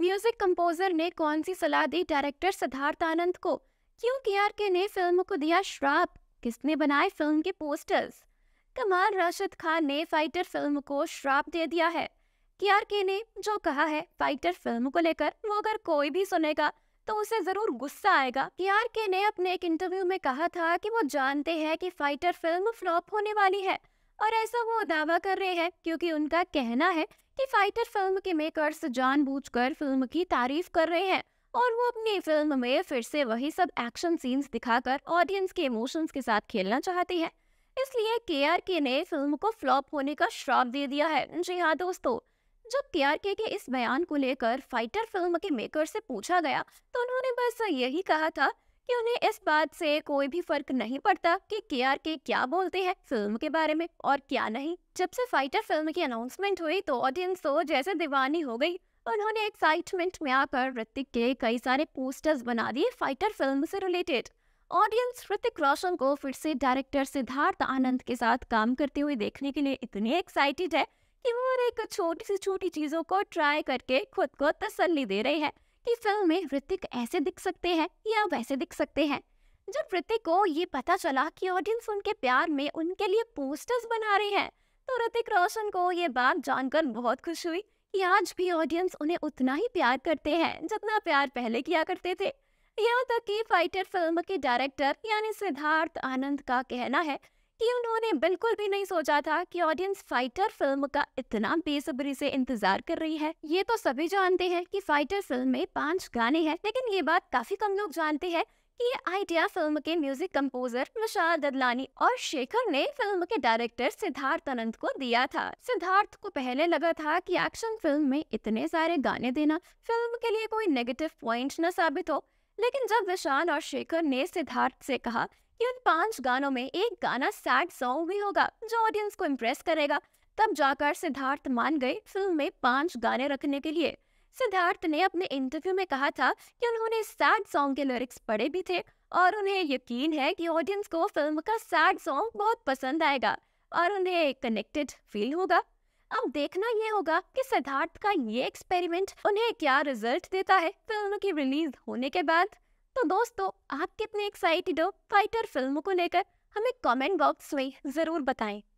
music composer ने कौन सी सलाह दी डायरेक्टर सिद्धार्थ आनंद को क्यों के ने फिल्म को दिया श्राप किसने बनाए फिल्म के पोस्टर्स कमाल राशिद खान ने फाइटर फिल्म को श्राप दे दिया है के आर के ने जो कहा है फाइटर फिल्म को लेकर वो अगर कोई भी सुनेगा तो उसे जरूर गुस्सा आएगा के ने अपने एक इंटरव्यू में कहा था कि वो जानते हैं कि फाइटर फिल्म फ्लॉप होने वाली है और ऐसा वो दावा कर रहे हैं क्योंकि उनका कहना है कि फाइटर फिल्म के मेकर्स जानबूझकर फिल्म की तारीफ कर रहे हैं और वो अपनी फिल्म में फिर से वही सब एक्शन सीन्स दिखाकर ऑडियंस के इमोशंस के साथ खेलना चाहती है इसलिए के आर के ने फिल्म को फ्लॉप होने का श्राप दे दिया है जी हाँ दोस्तों जब के आर के के इस बयान को लेकर फाइटर फिल्म के मेकर से पूछा गया तो उन्होंने बस यही कहा था कि उन्हें इस बात से कोई भी फर्क नहीं पड़ता कि के आर के क्या बोलते हैं फिल्म के बारे में और क्या नहीं जब से फाइटर फिल्म की अनाउंसमेंट हुई तो ऑडियंस तो जैसे दीवानी हो गई उन्होंने एक्साइटमेंट में आकर ऋतिक के कई सारे पोस्टर्स बना दिए फाइटर फिल्म से रिलेटेड ऑडियंस ऋतिक रोशन को फिर से डायरेक्टर सिद्धार्थ आनंद के साथ काम करते हुए देखने के लिए इतनी एक्साइटेड है कि वो एक छोटी सी छोटी चीज़ों को ट्राई करके खुद को तसल्ली दे रही है कि फिल्म में ऋतिक ऐसे दिख सकते हैं या वैसे दिख सकते हैं जब ऋतिक को ये पता चला कि ऑडियंस उनके प्यार में उनके लिए पोस्टर्स बना रहे हैं तो ऋतिक रोशन को ये बात जानकर बहुत खुश हुई कि आज भी ऑडियंस उन्हें उतना ही प्यार करते हैं जितना प्यार पहले किया करते थे यहाँ तक कि फाइटर फिल्म के डायरेक्टर यानी सिद्धार्थ आनंद का कहना है कि उन्होंने बिल्कुल भी नहीं सोचा था कि ऑडियंस फाइटर फिल्म का इतना बेसब्री से इंतजार कर रही है ये तो सभी जानते हैं कि फाइटर फिल्म में पांच गाने हैं लेकिन ये बात काफी कम लोग जानते हैं कि ये आइडिया फिल्म के म्यूजिक कंपोजर विशाल ददलानी और शेखर ने फिल्म के डायरेक्टर सिद्धार्थ अनंत को दिया था सिद्धार्थ को पहले लगा था कि एक्शन फिल्म में इतने सारे गाने देना फिल्म के लिए कोई नेगेटिव पॉइंट न साबित हो लेकिन जब विशाल और शेखर ने सिद्धार्थ से कहा कि उन पांच गानों में एक गाना सैड सॉन्ग भी होगा जो ऑडियंस को इम्प्रेस करेगा तब जाकर सिद्धार्थ मान गए फिल्म में पांच गाने रखने के लिए सिद्धार्थ ने अपने इंटरव्यू में कहा था कि उन्होंने सैड सॉन्ग के लिरिक्स पढ़े भी थे और उन्हें यकीन है कि ऑडियंस को फिल्म का सैड सॉन्ग बहुत पसंद आएगा और उन्हें कनेक्टेड फील होगा अब देखना ये होगा कि सिद्धार्थ का ये एक्सपेरिमेंट उन्हें क्या रिजल्ट देता है फिल्म की रिलीज होने के बाद तो दोस्तों आप कितने एक्साइटेड हो फाइटर फिल्मों को लेकर हमें कमेंट बॉक्स में ज़रूर बताएं